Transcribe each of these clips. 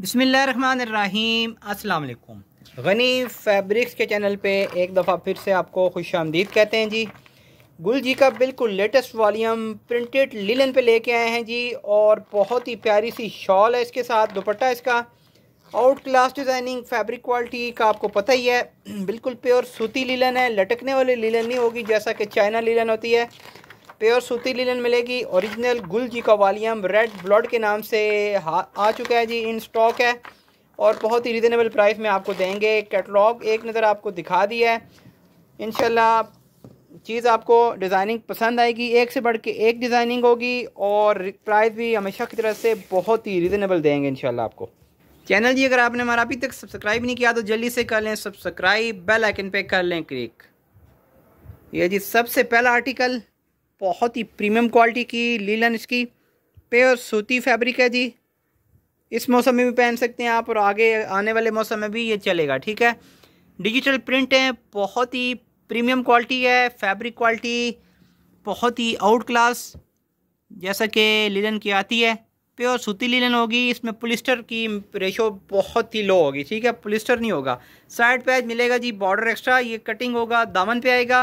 बसमीम अल्लाम गनी फैब्रिक्स के चैनल पे एक दफ़ा फिर से आपको खुश आमदीद कहते हैं जी गुल जी का बिल्कुल लेटेस्ट वॉलीम प्रिंटेड लिलन पे लेके आए हैं जी और बहुत ही प्यारी सी शॉल है इसके साथ दुपट्टा इसका out class designing fabric quality का आपको पता ही है बिल्कुल प्योर सूती लीलन है लटकने वाली लीलन नहीं होगी जैसा कि चाइना लीलन होती है प्योर सूती लिनन मिलेगी ओरिजिनल गुल जी का वालियम रेड ब्लड के नाम से आ चुका है जी इन स्टॉक है और बहुत ही रिजनेबल प्राइस में आपको देंगे कैटलॉग एक नज़र आपको दिखा दिया है इन चीज़ आपको डिज़ाइनिंग पसंद आएगी एक से बढ़ के एक डिज़ाइनिंग होगी और प्राइस भी हमेशा की तरह से बहुत ही रिजनेबल देंगे इन आपको चैनल जी अगर आपने हमारा अभी तक सब्सक्राइब नहीं किया तो जल्दी से कर लें सब्सक्राइब बेल आइकन पे कर लें क्लिक ये जी सबसे पहला आर्टिकल बहुत ही प्रीमियम क्वालिटी की लीलन इसकी प्योर सूती फैब्रिक है जी इस मौसम में भी पहन सकते हैं आप और आगे आने वाले मौसम में भी ये चलेगा ठीक है डिजिटल प्रिंट है बहुत ही प्रीमियम क्वालिटी है फैब्रिक क्वालिटी बहुत ही आउट क्लास जैसा कि लीलन की आती है प्योर सूती लीलन होगी इसमें पुलिस्टर की रेशो बहुत ही लो होगी ठीक है पुलिस्टर नहीं होगा साइड पैच मिलेगा जी बॉर्डर एक्स्ट्रा ये कटिंग होगा दामन पे आएगा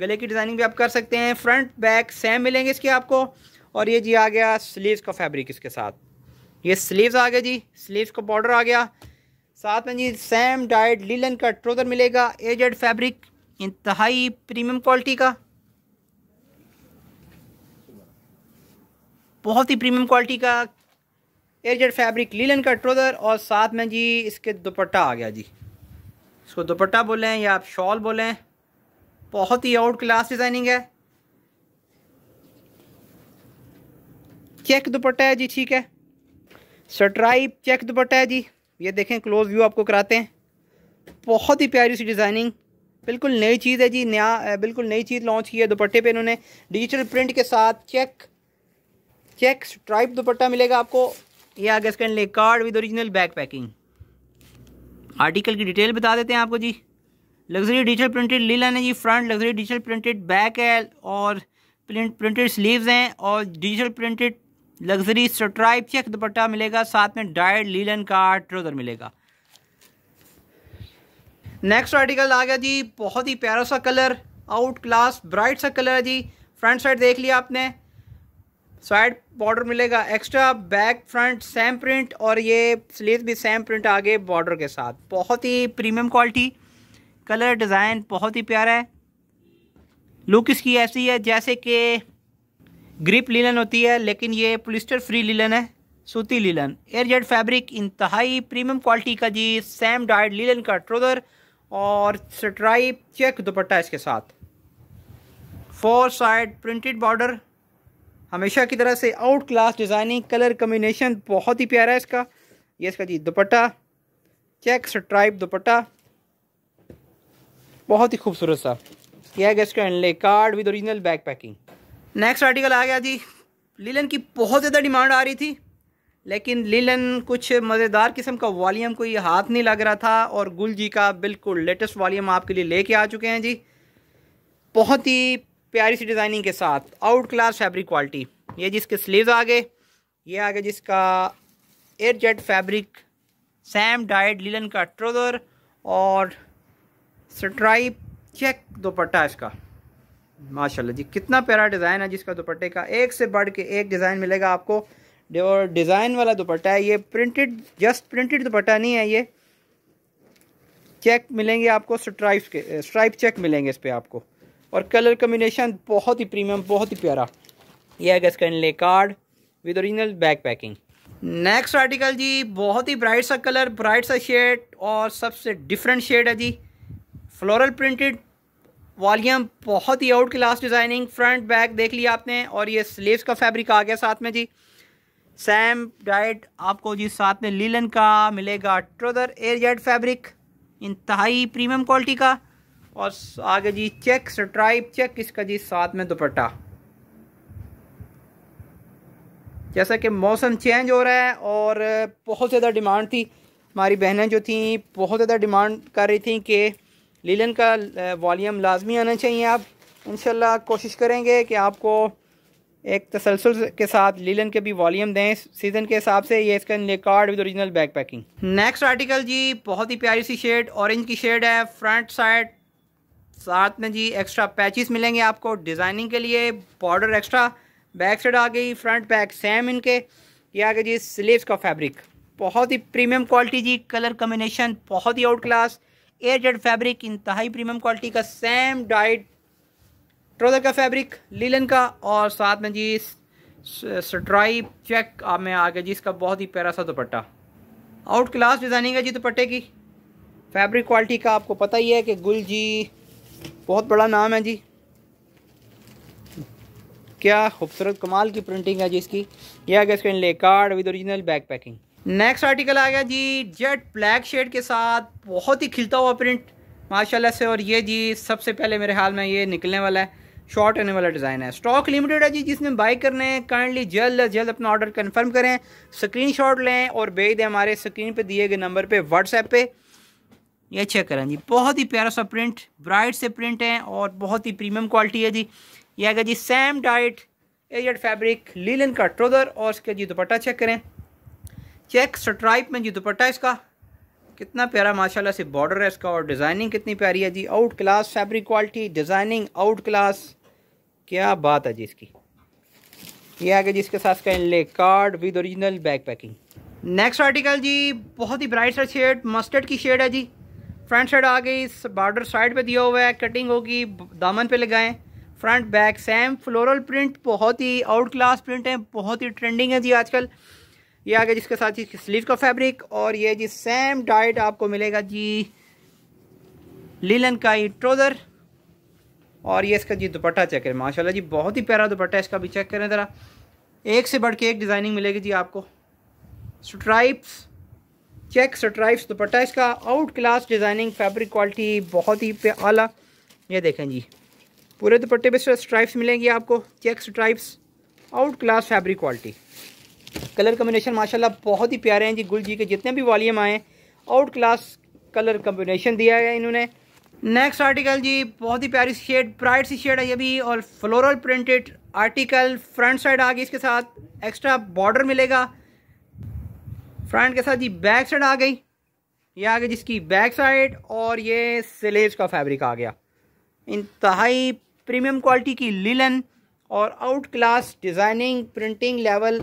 गले की डिज़ाइनिंग भी आप कर सकते हैं फ्रंट बैक सेम मिलेंगे इसके आपको और ये जी आ गया स्लीव्स का फैब्रिक इसके साथ ये स्लीव्स आ गया जी स्लीव्स का बॉर्डर आ गया साथ में जी सेम डाइट लीलन का ट्रोजर मिलेगा एजेड फैब्रिक इंतहाई प्रीमियम क्वालिटी का बहुत ही प्रीमियम क्वालिटी का एजेड फैब्रिक लीलन का ट्रोजर और साथ में जी इसके दुपट्टा आ गया जी इसको दुपट्टा बोलें या आप शॉल बोलें बहुत ही आउट क्लास डिज़ाइनिंग है चेक दुपट्टा है जी ठीक है स्ट्राइप चेक दुपट्टा है जी ये देखें क्लोज व्यू आपको कराते हैं बहुत ही प्यारी सी डिज़ाइनिंग बिल्कुल नई चीज़ है जी नया बिल्कुल नई चीज़ लॉन्च की है दुपट्टे पे इन्होंने डिजिटल प्रिंट के साथ चेक चेक स्ट्राइप दुपट्टा मिलेगा आपको ये आगे स्कैंड ले card with original back packing article की डिटेल बता देते हैं आपको जी लग्जरी डिजिटल प्रिंटेड लीलन है जी front luxury digital printed back है और प्रिंट प्रिंटेड स्लीव्स हैं और digital printed luxury stripe check dupatta मिलेगा साथ में डायड लीलन का ट्रोजर मिलेगा नेक्स्ट आर्टिकल आ गया जी बहुत ही प्यारा सा कलर आउट क्लास ब्राइट सा कलर है जी फ्रंट साइड देख लिया आपने साइड बॉर्डर मिलेगा extra back front same print और ये स्लीव भी सेम प्रिंट आगे बॉर्डर के साथ बहुत ही प्रीमियम क्वालिटी कलर डिज़ाइन बहुत ही प्यारा है लुक इसकी ऐसी है जैसे कि ग्रिप लीलन होती है लेकिन ये पुलिस्टर फ्री लीलन है सूती लीलन जेड फैब्रिक इंतहाई प्रीमियम क्वालिटी का जी सैम डाइड लीलन का ट्रोदर और स्ट्राइप चेक दुपट्टा इसके साथ फोर साइड प्रिंटेड बॉर्डर हमेशा की तरह से out class designing colour combination बहुत ही प्यारा है इसका ये इसका जी दुपट्टा चेक स्ट्राइप दुपट्टा बहुत ही खूबसूरत सा यह गेस्ट का inlay card with original bag packing next article आ गया जी लीलन की बहुत ज़्यादा डिमांड आ रही थी लेकिन लीलन कुछ मज़ेदार किस्म का वॉलीम कोई हाथ नहीं लग रहा था और गुल जी का बिल्कुल लेटेस्ट वॉलीम आपके लिए लेके आ चुके हैं जी बहुत ही प्यारी सी डिज़ाइनिंग के साथ आउट क्लास फैब्रिक क्वालिटी ये जिसके स्लीव्स आ गए ये आ गया जिसका air jet fabric same dyed linen का ट्रोजर और स्ट्राइप चेक दोपट्टा इसका माशाल्लाह जी कितना प्यारा डिज़ाइन है जिसका दुपट्टे का एक से बढ़ के एक डिज़ाइन मिलेगा आपको और डिज़ाइन वाला दुपट्टा है ये प्रिंटेड जस्ट प्रिंटेड दुपट्टा नहीं है ये चेक मिलेंगे आपको स्ट्राइप के स्ट्राइप चेक मिलेंगे इस पर आपको और कलर कम्बिनेशन बहुत ही प्रीमियम बहुत ही प्यारा यह है इसका inlay card with original back packing next article जी बहुत ही ब्राइट सा कलर ब्राइट सा शेड और सबसे डिफरेंट शेड है जी फ्लोरल प्रिंटेड वॉलीम बहुत ही out class designing front back देख लिया आपने और ये स्लीव्स का फैब्रिक आ गया साथ में जी सैम डाइट आपको जी साथ में लीलन का मिलेगा ट्रोदर एयर जेड फैब्रिक इंतहाई प्रीमियम क्वालिटी का और आगे जी चेक स्ट्राइप चेक इसका जी साथ में दुपट्टा जैसा कि मौसम चेंज हो रहा है और बहुत ज़्यादा डिमांड थी हमारी बहनें जो थी बहुत ज़्यादा डिमांड कर रही थी कि लीलन का वॉलीम लाजमी आना चाहिए आप इन कोशिश करेंगे कि आपको एक तसलसल के साथ लीलन के भी वॉल्यूम दें सीज़न के हिसाब से ये इसका inlay card with original back packing next article जी बहुत ही प्यारी सी शेड ऑरेंज की शेड है फ्रंट साइड साथ में जी एक्स्ट्रा पैचेस मिलेंगे आपको डिज़ाइनिंग के लिए बॉर्डर एक्स्ट्रा बैक साइड आ गई फ्रंट बैक सेम इनके ये आ गया जी स्लीवस का फैब्रिक बहुत ही प्रीमियम क्वालिटी जी कलर कम्बिनेशन बहुत ही out class air jet fabric इंतहाई प्रीमियम क्वालिटी का सेम डाइट ट्रोजर का फैब्रिक लीलन का और साथ में जी स्ट्राइप चेक आप में आ गया जी इसका बहुत ही प्यारा सा दुपट्टा आउट क्लास डिज़ाइनिंग है जी दुपट्टे की फैब्रिक क्वालिटी का आपको पता ही है कि गुल जी बहुत बड़ा नाम है जी क्या खूबसूरत कमाल की प्रिंटिंग है जी इसकी यह आ गया इसका inlay card with original back packing next article आ गया जी जेट ब्लैक शेड के साथ बहुत ही खिलता हुआ प्रिंट माशाल्लाह से और ये जी सबसे पहले मेरे हाल में ये निकलने वाला है शॉर्ट होने वाला डिज़ाइन है स्टॉक लिमिटेड है जी जिसने बाई करने हैं काइंडली जल्द अज जल्द अपना ऑर्डर कन्फर्म करें स्क्रीन लें और भेज दें हमारे स्क्रीन पर दिए गए नंबर पर व्हाट्सएप पर ये चेक करें जी बहुत ही प्यारा सा प्रिंट ब्राइट से प्रिंट है और बहुत ही प्रीमियम क्वालिटी है जी यह आएगा जी same dyed air jet fabric linen का ट्रोदर और इसके जी दुपट्टा चेक करें चेक स्ट्राइप में जी दुपट्टा इसका कितना प्यारा माशाल्लाह से बॉर्डर है इसका और डिज़ाइनिंग कितनी प्यारी है जी out class fabric quality designing out class क्या बात है जी इसकी ये आ गया जी इसके साथ इसका inlay card with original bag packing next article जी बहुत ही ब्राइट सा शेड मस्टर्ड की शेड है जी फ्रंट साइड आ गई बॉर्डर साइड पर दिया हुआ है कटिंग होगी दामन पर लगाएं front back same floral print बहुत ही आउट क्लास प्रिंट है बहुत ही ट्रेंडिंग है जी आजकल ये आ गया जिसके साथ ही स्लीव का फैब्रिक और ये जी सेम डाइट आपको मिलेगा जी लीलन का ही ट्रोज़र और ये इसका जी दुपट्टा चेक करें माशाल्लाह जी बहुत ही प्यारा दुपट्टा है इसका भी चेक करें ज़रा एक से बढ़ के एक डिज़ाइनिंग मिलेगी जी आपको स्ट्राइप्स चेक स्ट्राइप्स दुपट्टा इसका out class designing fabric quality बहुत ही आला ये देखें जी पूरे दुपट्टे पर स्ट्राइप्स मिलेंगी आपको check stripes out class fabric quality colour combination माशाल्लाह बहुत ही प्यारे हैं जी गुल जी के जितने भी वॉलीम आए आउट क्लास कलर कम्बिनेशन दिया है इन्होंने नेक्स्ट आर्टिकल जी बहुत ही प्यारी शेड ब्राइट सी शेड है ये भी और floral printed article front side आ गई इसके साथ एक्स्ट्रा बॉर्डर मिलेगा फ्रंट के साथ जी बैक साइड आ गई ये आ गई जिसकी बैक साइड और ये सिलेज का फैब्रिक आ गया इंतहाई प्रीमियम क्वालिटी की लिलन और out class designing printing level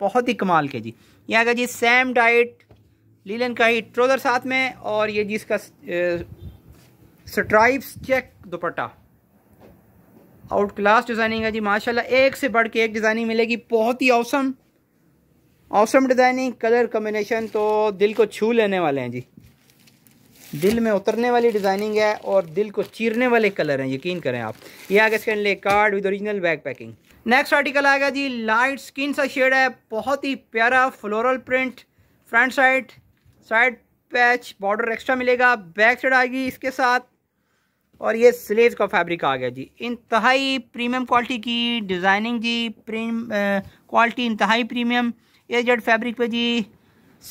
बहुत ही कमाल के जी यहाँ का जी सैम डाइट लीलन का ही ट्रोज़र साथ में और ये जी इसका stripes check dupatta out class designing है जी माशाल्लाह एक से बढ़ के एक डिज़ाइनिंग मिलेगी बहुत ही awesome awesome designing colour combination तो दिल को छू लेने वाले हैं जी दिल में उतरने वाली डिज़ाइनिंग है और दिल को चीरने वाले कलर हैं यकीन करें आप ये आगे इसके लिए card with original bag packing next article आएगा जी लाइट स्किन सा शेड है बहुत ही प्यारा floral print front side side patch border extra मिलेगा बैक साइड आएगी इसके साथ और ये स्लीव का फैब्रिक आ गया जी इंतहाई प्रीमियम क्वालिटी की डिज़ाइनिंग जी प्रीम क्वालिटी इंतहाई प्रीमियम ए जेड फैब्रिक पे जी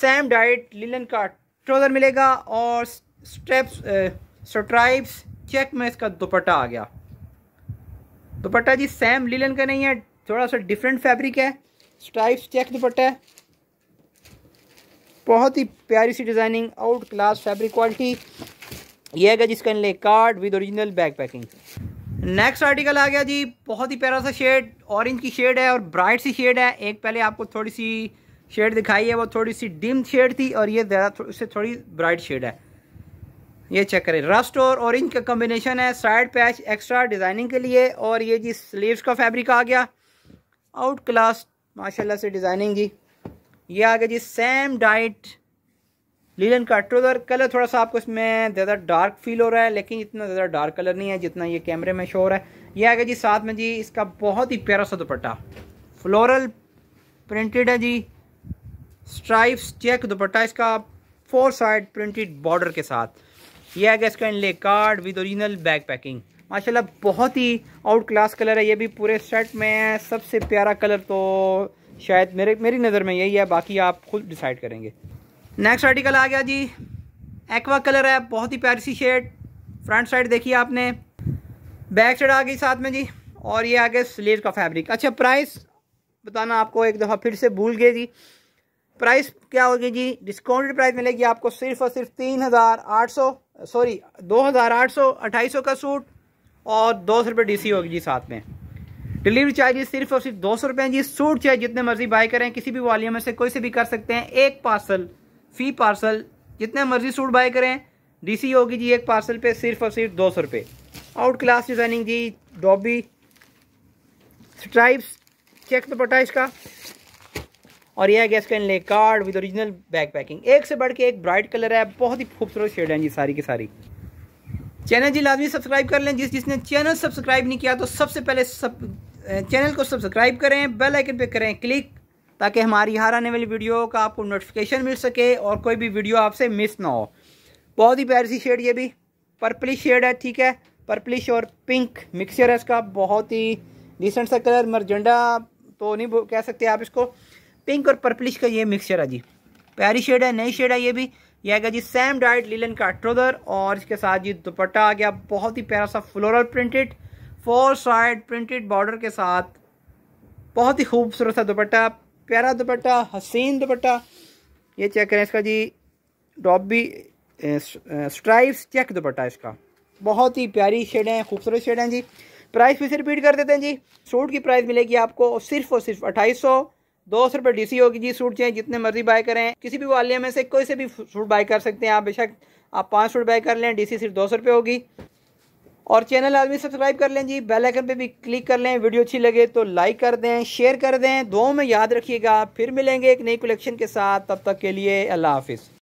सेम डाइट लिलन का ट्रोज़र मिलेगा और स्ट्रेप्स स्ट्राइप्स चेक में इसका दुपट्टा आ गया दुपट्टा जी सेम लिलन का नहीं है थोड़ा सा डिफरेंट फैब्रिक है स्ट्राइप्स चेक दुपट्टा है बहुत ही प्यारी सी designing out class fabric quality ये है जिसका ले card with original bag packing next article आ गया जी बहुत ही प्यारा सा शेड ऑरेंज की शेड है और ब्राइट सी शेड है एक पहले आपको थोड़ी सी शेड दिखाई है वो थोड़ी सी डिम शेड थी और ये ज़्यादा उससे थोड़ी ब्राइट शेड है ये चेक करें रस्ट और ऑरेंज का कम्बिनेशन है साइड पैच एक्स्ट्रा डिज़ाइनिंग के लिए और ये जी स्लीव्स का फैब्रिक आ गया आउट क्लास माशाल्लाह से डिज़ाइनिंग जी ये आ गया जी सेम डाइट लीलन का ट्रोजर कलर थोड़ा सा आपको इसमें ज़्यादा डार्क फील हो रहा है लेकिन इतना ज़्यादा डार्क कलर नहीं है जितना ये कैमरे में शोर है यह आ गया जी साथ में जी इसका बहुत ही प्यारा सा दुपट्टा फ्लोरल प्रिंटेड है जी स्ट्राइप्स चेक दुपट्टा इसका फोर साइड प्रिंटेड बॉर्डर के साथ ये आ गया इसका inlay card with original back packing माशा बहुत ही आउट क्लास कलर है ये भी पूरे सेट में है सबसे प्यारा कलर तो शायद मेरे मेरी नज़र में यही है बाकी आप खुद डिसाइड करेंगे नेक्स्ट आर्टिकल आ गया जी एक्वा कलर है बहुत ही प्यारी सी शेड फ्रंट साइड देखिए आपने बैक साइड आ गई साथ में जी और ये आ गया स्लेट का फैब्रिक अच्छा प्राइस बताना आपको एक दफ़ा फिर से भूल गए जी प्राइस क्या होगी जी डिस्काउंटेड प्राइस मिलेगी आपको सिर्फ और सिर्फ तीन हज़ार आठ सौ सॉरी दो हज़ार आठ सौ अट्ठाईस सौ का सूट और दो सौ रुपये डी सी होगी जी साथ में डिलीवरी चार्जेस सिर्फ और सिर्फ दो सौ रुपये हैं जी सूट चाहे जितने मर्जी बाय करें किसी भी वॉल्यूम में से कोई से भी कर सकते हैं एक पार्सल फी पार्सल जितने मर्जी सूट बाय करें डीसी होगी जी एक पार्सल पे सिर्फ और सिर्फ दो सौ रुपये आउट क्लास डिज़ाइनिंग जी डॉबी स्ट्राइप्स चेक दुपट्टा इसका और यह गैस का ले card with original back packing एक से बढ़ के एक ब्राइट कलर है बहुत ही खूबसूरत शेड है जी सारी की सारी चैनल जी लाजमी सब्सक्राइब कर लें जिस जिसने चैनल सब्सक्राइब नहीं किया तो सबसे पहले सब चैनल को सब्सक्राइब करें बेल आइकन पे करें क्लिक ताकि हमारी हर आने वाली वीडियो का आपको नोटिफिकेशन मिल सके और कोई भी वीडियो आपसे मिस ना हो बहुत ही प्यारी सी शेड ये भी पर्पलिश शेड है ठीक है पर्पलिश और पिंक मिक्सचर है इसका बहुत ही डिसेंट सा कलर मरजंडा तो नहीं कह सकते आप इसको पिंक और पर्पलिश का ये मिक्सचर है जी प्यारी शेड है नई शेड है ये भी ये आएगा जी सेम डाइट लीलन का ट्रोदर और इसके साथ जी दुपट्टा आ गया बहुत ही प्यारा सा floral printed four side printed border के साथ बहुत ही खूबसूरत सा दुपट्टा प्यारा दुपट्टा हसीन दुपट्टा ये चेक करें इसका जी डॉबी स्ट्राइप्स चेक दुपट्टा इसका बहुत ही प्यारी शेड है खूबसूरत शेड हैं जी प्राइस फिर से रिपीट कर देते हैं जी सूट की प्राइस मिलेगी आपको सिर्फ और सिर्फ अट्ठाईस सौ दो सौ रुपये डी सी होगी जी सूट चाहिए जितने मर्जी बाय करें किसी भी वाले में से कोई से भी सूट बाय कर सकते हैं आप बेशक आप पाँच सूट बाय कर लें डी सी सिर्फ दो सौ रुपये होगी और चैनल आदमी सब्सक्राइब कर लें जी बेल आइकन पे भी क्लिक कर लें वीडियो अच्छी लगे तो लाइक कर दें शेयर कर दें दो में याद रखिएगा फिर मिलेंगे एक नई कलेक्शन के साथ तब तक के लिए अल्लाह हाफिज़